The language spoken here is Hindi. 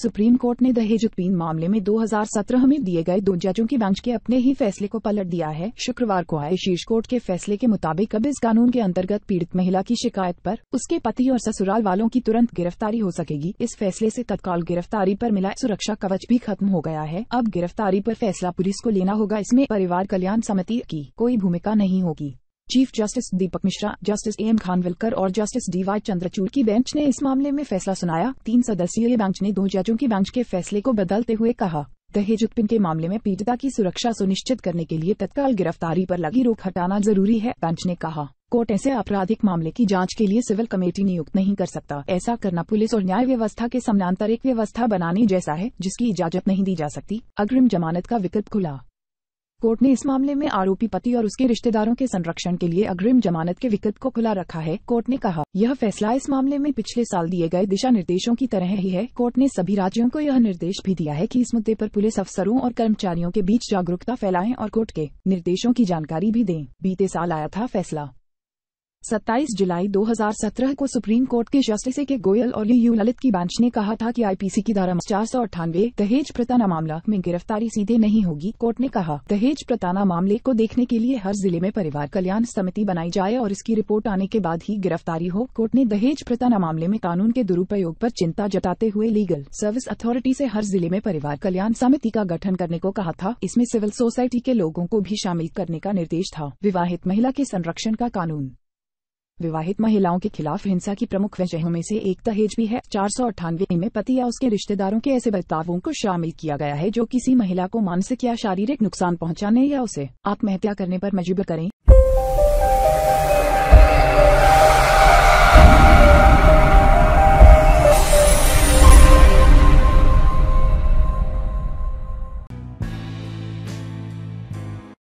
सुप्रीम कोर्ट ने दहेज उत्पीन मामले में 2017 में दिए गए दो जजों की बेंच के अपने ही फैसले को पलट दिया है शुक्रवार को आए शीर्ष कोर्ट के फैसले के मुताबिक अब इस कानून के अंतर्गत पीड़ित महिला की शिकायत पर उसके पति और ससुराल वालों की तुरंत गिरफ्तारी हो सकेगी इस फैसले से तत्काल गिरफ्तारी पर मिला सुरक्षा कवच भी खत्म हो गया है अब गिरफ्तारी पर फैसला पुलिस को लेना होगा इसमें परिवार कल्याण समिति की कोई भूमिका नहीं होगी chief justice Deepak Mishra justice M Khanwilkar और जस्टिस डी वाई चंद्रचूड़ की बेंच ने इस मामले में फैसला सुनाया तीन सदस्यीय बेंच ने दो जजों की बेंच के फैसले को बदलते हुए कहा दहेज उत्पीड़न के मामले में पीड़िता की सुरक्षा सुनिश्चित करने के लिए तत्काल गिरफ्तारी पर लगी रोक हटाना जरूरी है बेंच ने कहा कोर्ट ऐसे आपराधिक मामले की जांच के लिए सिविल कमेटी नियुक्त नहीं कर सकता ऐसा करना पुलिस और न्याय व्यवस्था के समानांतर एक व्यवस्था बनाने जैसा है जिसकी इजाजत नहीं दी जा सकती अग्रिम जमानत का विकल्प खुला कोर्ट ने इस मामले में आरोपी पति और उसके रिश्तेदारों के संरक्षण के लिए अग्रिम जमानत के विकल्प को खुला रखा है कोर्ट ने कहा यह फैसला इस मामले में पिछले साल दिए गए दिशा निर्देशों की तरह ही है कोर्ट ने सभी राज्यों को यह निर्देश भी दिया है कि इस मुद्दे पर पुलिस अफसरों और कर्मचारियों के बीच जागरूकता फैलाएं और कोर्ट के निर्देशों की जानकारी भी दें बीते साल आया था फैसला 27 जुलाई 2017 को सुप्रीम कोर्ट के जस्टिस के गोयल और यू ललित की बेंच ने कहा था कि आईपीसी की धारा चार सौ अठानवे दहेज प्रताना मामला में गिरफ्तारी सीधे नहीं होगी कोर्ट ने कहा दहेज प्रताना मामले को देखने के लिए हर जिले में परिवार कल्याण समिति बनाई जाए और इसकी रिपोर्ट आने के बाद ही गिरफ्तारी हो कोर्ट ने दहेज प्रताना मामले में कानून के दुरुपयोग आरोप चिंता जताते हुए लीगल सर्विस अथॉरिटी ऐसी हर जिले में परिवार कल्याण समिति का गठन करने को कहा था इसमें सिविल सोसाइटी के लोगों को भी शामिल करने का निर्देश था विवाहित महिला के संरक्षण का कानून विवाहित महिलाओं के खिलाफ हिंसा की प्रमुख वजहों में से एक दहेज भी है चार सौ अठानवे में पति या उसके रिश्तेदारों के ऐसे बर्तावों को शामिल किया गया है जो किसी महिला को मानसिक या शारीरिक नुकसान पहुंचाने या उसे आत्महत्या करने पर मजबूर करें